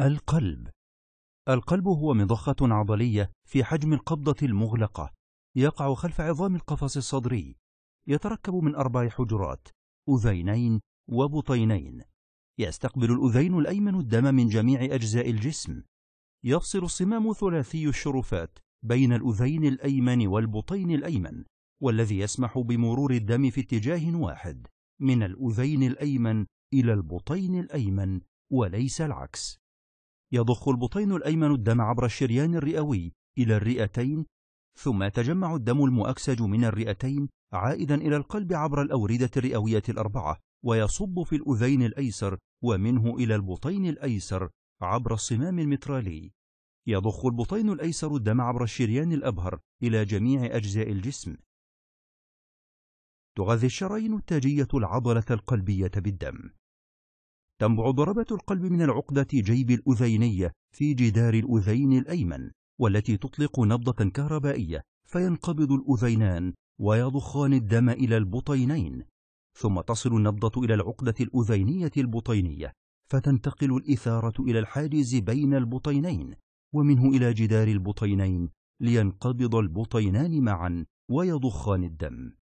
القلب القلب هو مضخة عضلية في حجم القبضة المغلقة يقع خلف عظام القفص الصدري يتركب من أربع حجرات أذينين وبطينين يستقبل الأذين الأيمن الدم من جميع أجزاء الجسم يفصل الصمام ثلاثي الشرفات بين الأذين الأيمن والبطين الأيمن والذي يسمح بمرور الدم في اتجاه واحد من الأذين الأيمن إلى البطين الأيمن وليس العكس يضخ البطين الأيمن الدم عبر الشريان الرئوي إلى الرئتين ثم يتجمع الدم المؤكسج من الرئتين عائدا إلى القلب عبر الأوردة الرئوية الأربعة ويصب في الأذين الأيسر ومنه إلى البطين الأيسر عبر الصمام المترالي يضخ البطين الأيسر الدم عبر الشريان الأبهر إلى جميع أجزاء الجسم تغذي الشرايين التاجية العضلة القلبية بالدم تنبع ضربة القلب من العقدة جيب الأذينية في جدار الأذين الأيمن والتي تطلق نبضة كهربائية فينقبض الأذينان ويضخان الدم إلى البطينين ثم تصل النبضة إلى العقدة الأذينية البطينية فتنتقل الإثارة إلى الحاجز بين البطينين ومنه إلى جدار البطينين لينقبض البطينان معا ويضخان الدم